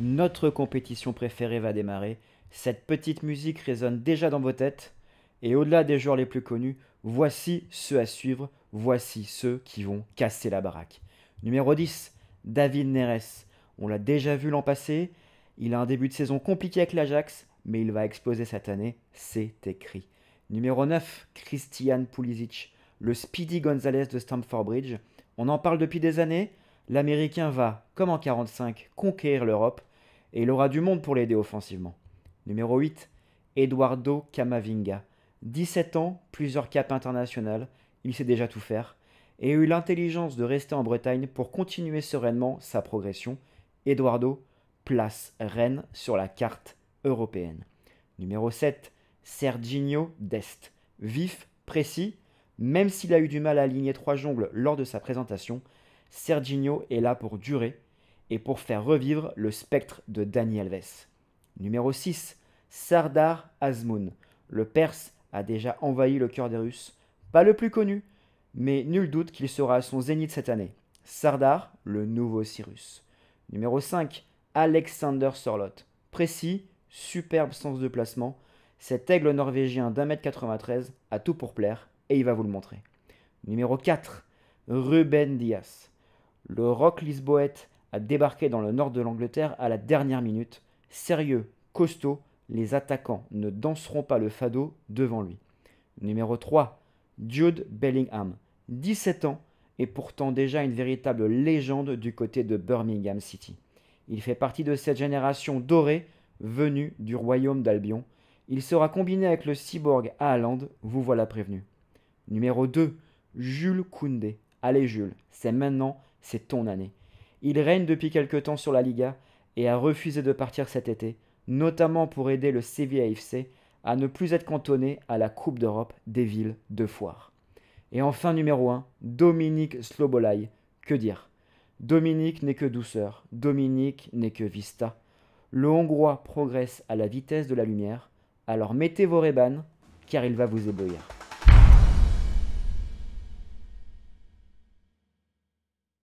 Notre compétition préférée va démarrer. Cette petite musique résonne déjà dans vos têtes. Et au-delà des joueurs les plus connus, voici ceux à suivre, voici ceux qui vont casser la baraque. Numéro 10, David Neres. On l'a déjà vu l'an passé, il a un début de saison compliqué avec l'Ajax, mais il va exploser cette année, c'est écrit. Numéro 9, Christian Pulisic, le Speedy Gonzalez de Stamford Bridge. On en parle depuis des années, l'Américain va, comme en 45, conquérir l'Europe, et il aura du monde pour l'aider offensivement. Numéro 8, Eduardo Camavinga. 17 ans, plusieurs caps internationales, il sait déjà tout faire, et a eu l'intelligence de rester en Bretagne pour continuer sereinement sa progression. Eduardo place Rennes sur la carte européenne. Numéro 7, Serginho Dest. Vif, précis, même s'il a eu du mal à aligner trois jongles lors de sa présentation, Serginho est là pour durer et pour faire revivre le spectre de Dani Alves. Numéro 6. Sardar Azmoun. Le Perse a déjà envahi le cœur des Russes. Pas le plus connu, mais nul doute qu'il sera à son zénith cette année. Sardar, le nouveau Cyrus. Numéro 5. Alexander Sorlot. Précis, superbe sens de placement. Cet aigle norvégien d'1m93 a tout pour plaire et il va vous le montrer. Numéro 4. Ruben Dias. Le rock lisboète a débarqué dans le nord de l'Angleterre à la dernière minute. Sérieux, costaud, les attaquants ne danseront pas le fado devant lui. Numéro 3, Jude Bellingham, 17 ans et pourtant déjà une véritable légende du côté de Birmingham City. Il fait partie de cette génération dorée venue du royaume d'Albion. Il sera combiné avec le cyborg à Haaland, vous voilà prévenu. Numéro 2, Jules Koundé. Allez Jules, c'est maintenant, c'est ton année. Il règne depuis quelque temps sur la Liga et a refusé de partir cet été, notamment pour aider le CVAFC à ne plus être cantonné à la Coupe d'Europe des villes de foire. Et enfin numéro 1, Dominique Slobolai. Que dire Dominique n'est que douceur, Dominique n'est que vista. Le Hongrois progresse à la vitesse de la lumière, alors mettez vos rébanes, car il va vous éblouir.